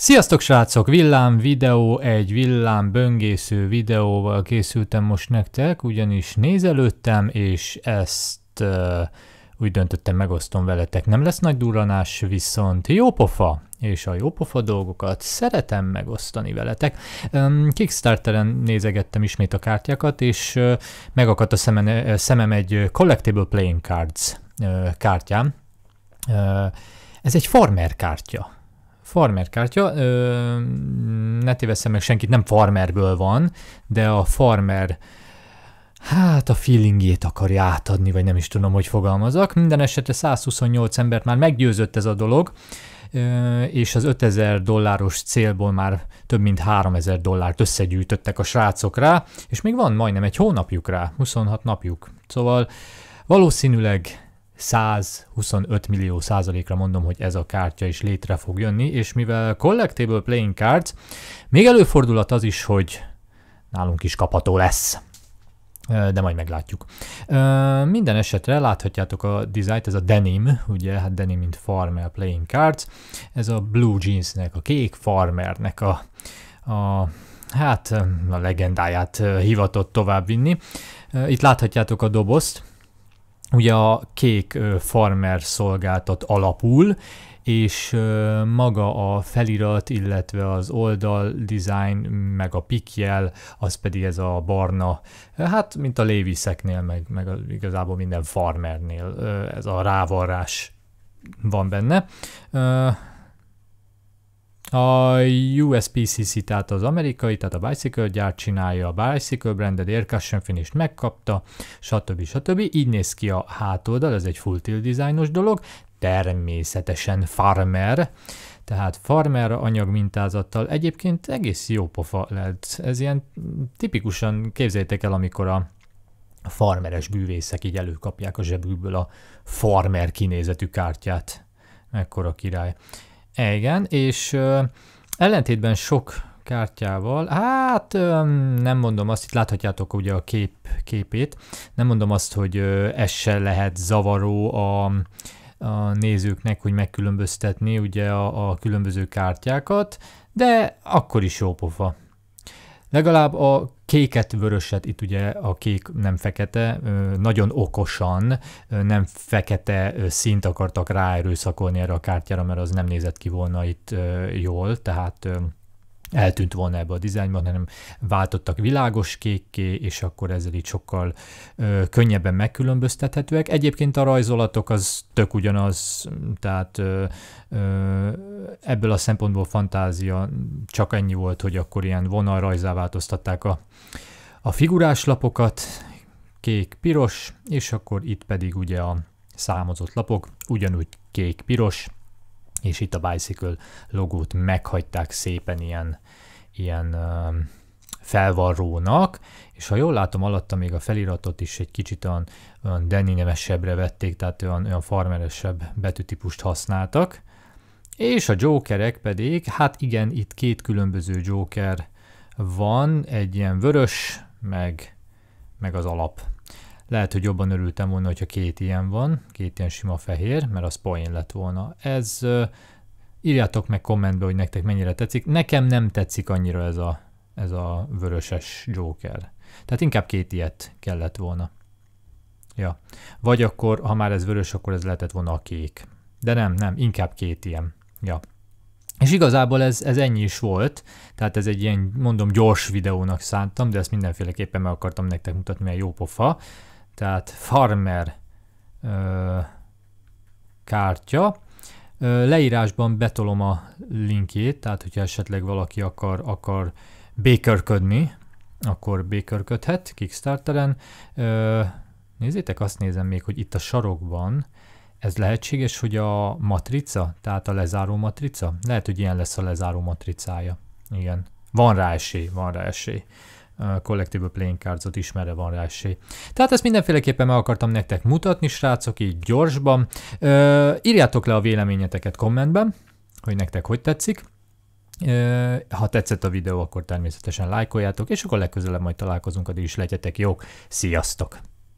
Sziasztok srácok! Villám videó, egy villám böngésző videóval készültem most nektek, ugyanis nézelődtem, és ezt uh, úgy döntöttem megosztom veletek. Nem lesz nagy durranás, viszont jópofa, és a jópofa dolgokat szeretem megosztani veletek. Um, Kickstarteren nézegettem ismét a kártyákat, és uh, megakadt a uh, szemem egy Collectible Playing Cards uh, kártyám. Uh, ez egy farmer kártya Farmer kártya, ö, ne tévesszem meg senkit, nem farmerből van, de a farmer hát a feelingét akarja átadni, vagy nem is tudom, hogy fogalmazok. Minden esetre 128 embert már meggyőzött ez a dolog, és az 5000 dolláros célból már több mint 3000 dollárt összegyűjtöttek a srácok rá, és még van majdnem egy hónapjuk rá, 26 napjuk. Szóval valószínűleg 125 millió százalékra mondom, hogy ez a kártya is létre fog jönni, és mivel Collectible Playing Cards, még előfordulat az is, hogy nálunk is kapható lesz de majd meglátjuk. Minden esetre láthatjátok a dizájnt, ez a denim, ugye, hát denim mint farmer playing cards, ez a blue jeansnek, a kék farmernek a, a hát a legendáját hivatott továbbvinni. Itt láthatjátok a dobozt, ugye a kék farmer szolgáltat alapul, és maga a felirat, illetve az oldal design, meg a pikjel, az pedig ez a barna, hát mint a léviszeknél, meg, meg igazából minden farmernél, ez a rávarrás van benne. A USPCC, tehát az amerikai, tehát a Bicycle gyár csinálja, a Bicycle branded Air Cushion Finish megkapta, stb. stb. Így néz ki a hátoldal, ez egy full tilt dizájnos dolog, természetesen farmer, tehát farmer anyag mintázattal egyébként egész jó pofa lett. Ez ilyen tipikusan képzeljétek el, amikor a farmeres bűvészek így előkapják a zsebükből a farmer kinézetű kártyát. Mekkora király. E, igen, és ö, ellentétben sok kártyával, hát ö, nem mondom azt, itt láthatjátok ugye a kép, képét, nem mondom azt, hogy ö, ez se lehet zavaró a, a nézőknek, hogy megkülönböztetni ugye a, a különböző kártyákat, de akkor is jó pofa. Legalább a kéket, vöröset, itt ugye a kék nem fekete, nagyon okosan nem fekete szint akartak ráerőszakolni erre a kártyára, mert az nem nézett ki volna itt jól, tehát eltűnt volna ebbe a dizájnban, hanem váltottak világos kékké, és akkor ezzel így sokkal ö, könnyebben megkülönböztethetőek. Egyébként a rajzolatok az tök ugyanaz, tehát ö, ö, ebből a szempontból fantázia csak ennyi volt, hogy akkor ilyen vonalrajzá változtatták a, a figurás lapokat, kék-piros, és akkor itt pedig ugye a számozott lapok, ugyanúgy kék-piros, és itt a Bicycle logót meghagyták szépen ilyen, ilyen felvarrónak, és ha jól látom, alatta még a feliratot is egy kicsit olyan, olyan Danny nemesebbre vették, tehát olyan, olyan farmeresebb betűtípust használtak. És a Jokerek pedig, hát igen, itt két különböző Joker van, egy ilyen vörös, meg, meg az alap lehet, hogy jobban örültem volna, hogyha két ilyen van, két ilyen sima fehér, mert az poén lett volna. Ez írjátok meg kommentbe, hogy nektek mennyire tetszik. Nekem nem tetszik annyira ez a, ez a vöröses Joker. Tehát inkább két ilyet kellett volna. Ja. Vagy akkor, ha már ez vörös, akkor ez lehetett volna a kék. De nem, nem, inkább két ilyen. Ja. És igazából ez, ez ennyi is volt, tehát ez egy ilyen, mondom, gyors videónak szántam, de ezt mindenféleképpen meg akartam nektek mutatni, milyen jó pofa tehát farmer ö, kártya. Ö, leírásban betolom a linkjét, tehát hogyha esetleg valaki akar, akar békörködni, akkor békörködhet Kickstarteren. Ö, nézzétek, azt nézem még, hogy itt a sarokban ez lehetséges, hogy a matrica, tehát a lezáró matrica? Lehet, hogy ilyen lesz a lezáró matricája. Igen. Van rá esély, van rá esély. Collectible Playing Cardsot is, merre van rá esély. Tehát ezt mindenféleképpen meg akartam nektek mutatni, srácok, így gyorsban. Ö, írjátok le a véleményeteket kommentben, hogy nektek hogy tetszik. Ö, ha tetszett a videó, akkor természetesen lájkoljátok, és akkor legközelebb majd találkozunk, addig is legyetek jók. Sziasztok!